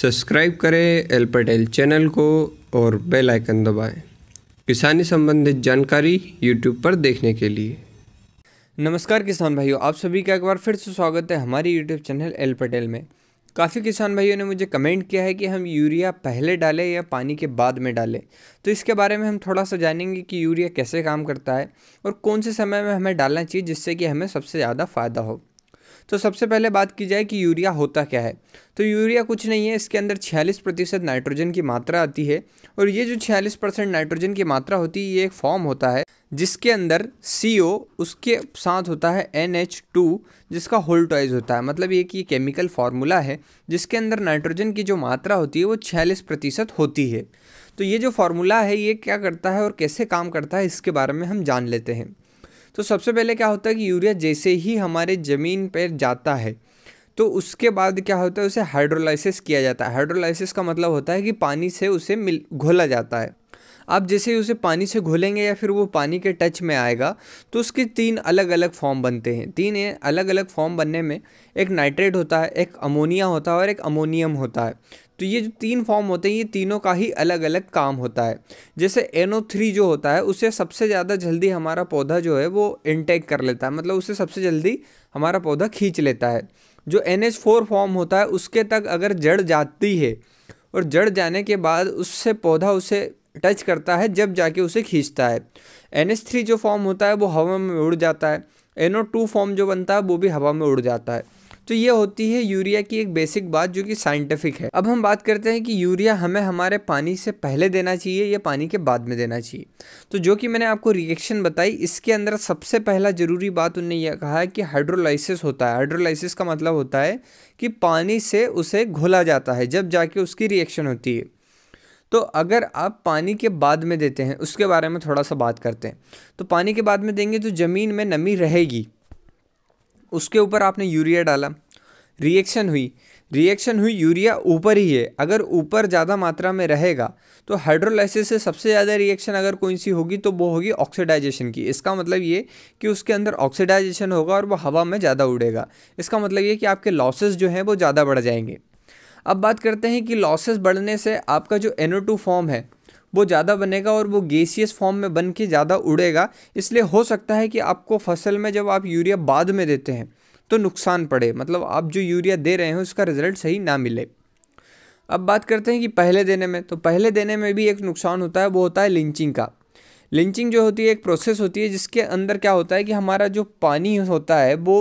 subscribe करें L Patel channel को और बेल आइकन दबाएं किसानी संबंधित जानकारी यूट्यूब पर देखने के लिए नमस्कार किसान भाइयों आप सभी का एक बार फिर से स्वागत है हमारे यूट्यूब चैनल एल पटेल में काफ़ी किसान भाइयों ने मुझे कमेंट किया है कि हम यूरिया पहले डालें या पानी के बाद में डालें तो इसके बारे में हम थोड़ा सा जानेंगे कि यूरिया कैसे काम करता है और कौन से समय में हमें डालना चाहिए जिससे कि हमें सबसे ज़्यादा फ़ायदा हो तो सबसे पहले बात की जाए कि यूरिया होता क्या है तो यूरिया कुछ नहीं है इसके अंदर छियालीस प्रतिशत नाइट्रोजन की मात्रा आती है और ये जो छियालीस परसेंट नाइट्रोजन की मात्रा होती है ये एक फॉर्म होता है जिसके अंदर सी उसके साथ होता है एन एच टू जिसका होल्टॉइज होता है मतलब ये कि ये केमिकल फार्मूला है जिसके अंदर नाइट्रोजन की जो मात्रा होती है वो छियालीस प्रतिशत होती है तो ये जो फार्मूला है ये क्या करता है और कैसे काम करता है इसके बारे में हम जान लेते हैं तो सबसे पहले क्या होता है कि यूरिया जैसे ही हमारे ज़मीन पर जाता है तो उसके बाद क्या होता है उसे हाइड्रोलाइसिस किया जाता है हाइड्रोलाइसिस का मतलब होता है कि पानी से उसे मिल घोला जाता है आप जैसे ही उसे पानी से घोलेंगे या फिर वो पानी के टच में आएगा तो उसके तीन अलग अलग फॉर्म बनते हैं तीन अलग अलग फॉर्म बनने में एक नाइट्रेट होता है एक अमोनिया होता है और एक अमोनियम होता है तो ये जो तीन फॉर्म होते हैं ये तीनों का ही अलग अलग काम होता है जैसे एन जो होता है उसे सबसे ज़्यादा जल्दी हमारा पौधा जो है वो इनटेक कर लेता है मतलब उसे सबसे जल्दी हमारा पौधा खींच लेता है जो एन एच फोर फॉर्म होता है उसके तक अगर जड़ जाती है और जड़ जाने के बाद उससे पौधा उसे टच करता है जब जाके उसे खींचता है एन एच थ्री जो फॉर्म होता है वो हवा में उड़ जाता है ओ टू फॉर्म जो बनता है वो भी हवा में उड़ जाता है तो ये होती है यूरिया की एक बेसिक बात जो कि साइंटिफिक है अब हम बात करते हैं कि यूरिया हमें हमारे पानी से पहले देना चाहिए या पानी के बाद में देना चाहिए तो जो कि मैंने आपको रिएक्शन बताई इसके अंदर सबसे पहला ज़रूरी बात उनने यह कहा है कि हाइड्रोलाइसिस होता है हाइड्रोलाइसिस का मतलब होता है कि पानी से उसे घोला जाता है जब जाके उसकी रिएक्शन होती है तो अगर आप पानी के बाद में देते हैं उसके बारे में थोड़ा सा बात करते हैं तो पानी के बाद में देंगे तो ज़मीन में नमी रहेगी उसके ऊपर आपने यूरिया डाला रिएक्शन हुई रिएक्शन हुई यूरिया ऊपर ही है अगर ऊपर ज़्यादा मात्रा में रहेगा तो हाइड्रोलाइसिस से सबसे ज़्यादा रिएक्शन अगर कोई सी होगी तो वो होगी ऑक्सीडाइजेशन की इसका मतलब ये कि उसके अंदर ऑक्सीडाइजेशन होगा और वो हवा में ज़्यादा उड़ेगा इसका मतलब ये कि आपके लॉसेज जो हैं वो ज़्यादा बढ़ जाएंगे अब बात करते हैं कि लॉसेस बढ़ने से आपका जो एनो फॉर्म है वो ज़्यादा बनेगा और वो गेसियस फॉर्म में बन के ज़्यादा उड़ेगा इसलिए हो सकता है कि आपको फसल में जब आप यूरिया बाद में देते हैं तो नुकसान पड़े मतलब आप जो यूरिया दे रहे हैं उसका रिज़ल्ट सही ना मिले अब बात करते हैं कि पहले देने में तो पहले देने में भी एक नुकसान होता है वो होता है लिंचिंग का लिंचिंग जो होती है एक प्रोसेस होती है जिसके अंदर क्या होता है कि हमारा जो पानी होता है वो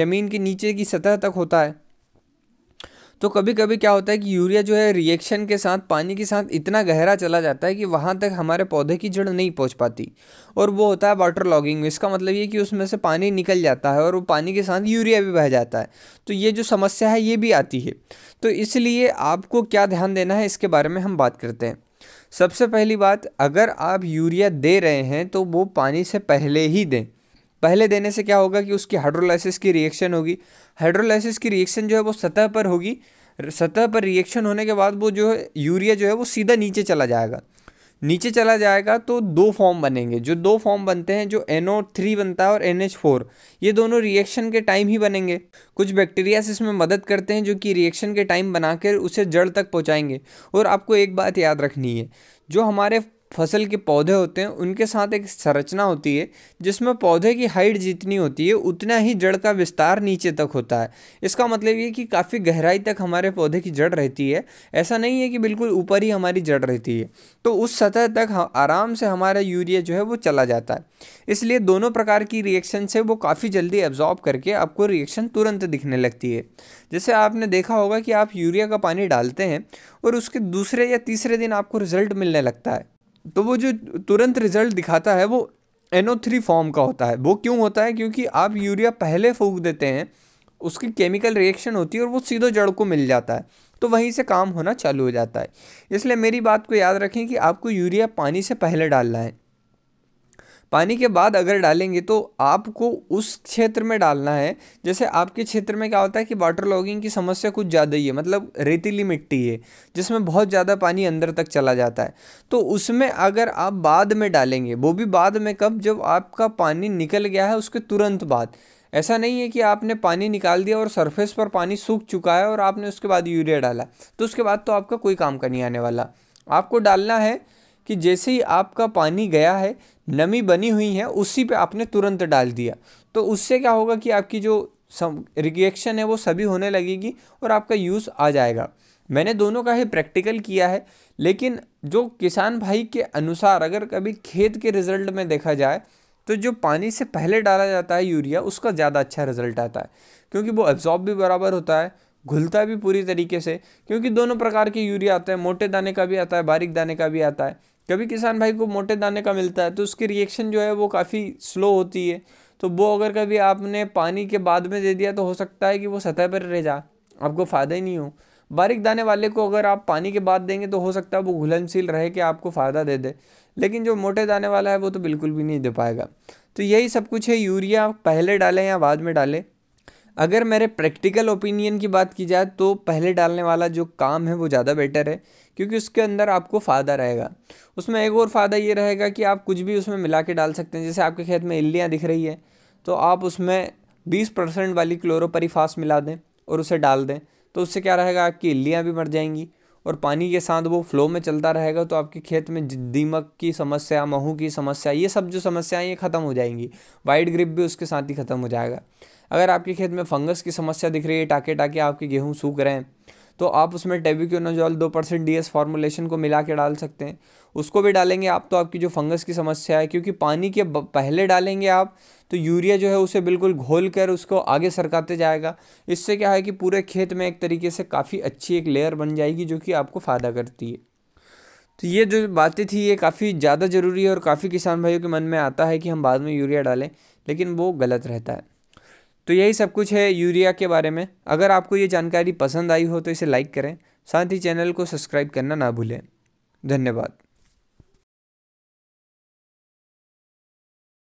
ज़मीन के नीचे की सतह तक होता है तो कभी कभी क्या होता है कि यूरिया जो है रिएक्शन के साथ पानी के साथ इतना गहरा चला जाता है कि वहाँ तक हमारे पौधे की जड़ नहीं पहुँच पाती और वो होता है वाटर लॉगिंग में इसका मतलब ये कि उसमें से पानी निकल जाता है और वो पानी के साथ यूरिया भी बह जाता है तो ये जो समस्या है ये भी आती है तो इसलिए आपको क्या ध्यान देना है इसके बारे में हम बात करते हैं सबसे पहली बात अगर आप यूरिया दे रहे हैं तो वो पानी से पहले ही दें पहले देने से क्या होगा कि उसकी हाइड्रोलाइसिस की रिएक्शन होगी हाइड्रोलाइसिस की रिएक्शन जो है वो सतह पर होगी सतह पर रिएक्शन होने के बाद वो जो है यूरिया जो है वो सीधा नीचे चला जाएगा नीचे चला जाएगा तो दो फॉर्म बनेंगे जो दो फॉर्म बनते हैं जो एन थ्री बनता है और एन एच फोर ये दोनों रिएक्शन के टाइम ही बनेंगे कुछ बैक्टीरियाज इसमें मदद करते हैं जो कि रिएक्शन के टाइम बनाकर उसे जड़ तक पहुंचाएंगे और आपको एक बात याद रखनी है जो हमारे फसल के पौधे होते हैं उनके साथ एक संरचना होती है जिसमें पौधे की हाइट जितनी होती है उतना ही जड़ का विस्तार नीचे तक होता है इसका मतलब ये कि काफ़ी गहराई तक हमारे पौधे की जड़ रहती है ऐसा नहीं है कि बिल्कुल ऊपर ही हमारी जड़ रहती है तो उस सतह तक आराम से हमारा यूरिया जो है वो चला जाता है इसलिए दोनों प्रकार की रिएक्शन से वो काफ़ी जल्दी एब्जॉर्ब करके आपको रिएक्शन तुरंत दिखने लगती है जैसे आपने देखा होगा कि आप यूरिया का पानी डालते हैं और उसके दूसरे या तीसरे दिन आपको रिजल्ट मिलने लगता है तो वो जो तुरंत रिजल्ट दिखाता है वो एन थ्री फॉर्म का होता है वो क्यों होता है क्योंकि आप यूरिया पहले फूक देते हैं उसकी केमिकल रिएक्शन होती है और वो सीधो जड़ को मिल जाता है तो वहीं से काम होना चालू हो जाता है इसलिए मेरी बात को याद रखें कि आपको यूरिया पानी से पहले डालना है पानी के बाद अगर डालेंगे तो आपको उस क्षेत्र में डालना है जैसे आपके क्षेत्र में क्या होता है कि वाटर लॉगिंग की समस्या कुछ ज़्यादा ही है मतलब रेतीली मिट्टी है जिसमें बहुत ज़्यादा पानी अंदर तक चला जाता है तो उसमें अगर आप बाद में डालेंगे वो भी बाद में कब जब आपका पानी निकल गया है उसके तुरंत बाद ऐसा नहीं है कि आपने पानी निकाल दिया और सरफेस पर पानी सूख चुका है और आपने उसके बाद यूरिया डाला तो उसके बाद तो आपका कोई काम का नहीं आने वाला आपको डालना है कि जैसे ही आपका पानी गया है नमी बनी हुई है उसी पे आपने तुरंत डाल दिया तो उससे क्या होगा कि आपकी जो रिएक्शन है वो सभी होने लगेगी और आपका यूज़ आ जाएगा मैंने दोनों का ही प्रैक्टिकल किया है लेकिन जो किसान भाई के अनुसार अगर कभी खेत के रिज़ल्ट में देखा जाए तो जो पानी से पहले डाला जाता है यूरिया उसका ज़्यादा अच्छा रिजल्ट आता है क्योंकि वो एब्जॉर्ब भी बराबर होता है घुलता भी पूरी तरीके से क्योंकि दोनों प्रकार के यूरिया आते हैं मोटे दाने का भी आता है बारीक दाने का भी आता है कभी किसान भाई को मोटे दाने का मिलता है तो उसकी रिएक्शन जो है वो काफ़ी स्लो होती है तो वो अगर कभी आपने पानी के बाद में दे दिया तो हो सकता है कि वो सतह पर रह जा आपको फ़ायदा ही नहीं हो बारीक दाने वाले को अगर आप पानी के बाद देंगे तो हो सकता है वो घुलनशील रहे कि आपको फ़ायदा दे दे लेकिन जो मोटे दाने वाला है वो तो बिल्कुल भी नहीं दे पाएगा तो यही सब कुछ है यूरिया पहले डालें या बाद में डालें अगर मेरे प्रैक्टिकल ओपिनियन की बात की जाए तो पहले डालने वाला जो काम है वो ज़्यादा बेटर है क्योंकि उसके अंदर आपको फ़ायदा रहेगा उसमें एक और फ़ायदा ये रहेगा कि आप कुछ भी उसमें मिला के डाल सकते हैं जैसे आपके खेत में इल्लियाँ दिख रही है तो आप उसमें बीस परसेंट वाली क्लोरोपरीफास मिला दें और उसे डाल दें तो उससे क्या रहेगा आपकी इल्लियाँ भी मर जाएंगी और पानी के साथ वो फ्लो में चलता रहेगा तो आपके खेत में दीमक की समस्या महू की समस्या ये सब जो समस्याएं ये ख़त्म हो जाएंगी वाइट ग्रिप भी उसके साथ ही ख़त्म हो जाएगा अगर आपके खेत में फंगस की समस्या दिख रही है टाके टाके आपके गेहूँ सूख रहे हैं तो आप उसमें टेबिक्योनाजॉल दो परसेंट डी एस फार्मोलेशन को मिला के डाल सकते हैं उसको भी डालेंगे आप तो आपकी जो फंगस की समस्या है क्योंकि पानी के पहले डालेंगे आप तो यूरिया जो है उसे बिल्कुल घोल कर उसको आगे सरकाते जाएगा इससे क्या है कि पूरे खेत में एक तरीके से काफ़ी अच्छी एक लेयर बन जाएगी जो कि आपको फ़ायदा करती है तो ये जो बातें थी ये काफ़ी ज़्यादा ज़रूरी है और काफ़ी किसान भाइयों के मन में आता है कि हम बाद में यूरिया डालें लेकिन वो गलत रहता है तो यही सब कुछ है यूरिया के बारे में अगर आपको ये जानकारी पसंद आई हो तो इसे लाइक करें साथ ही चैनल को सब्सक्राइब करना ना भूलें धन्यवाद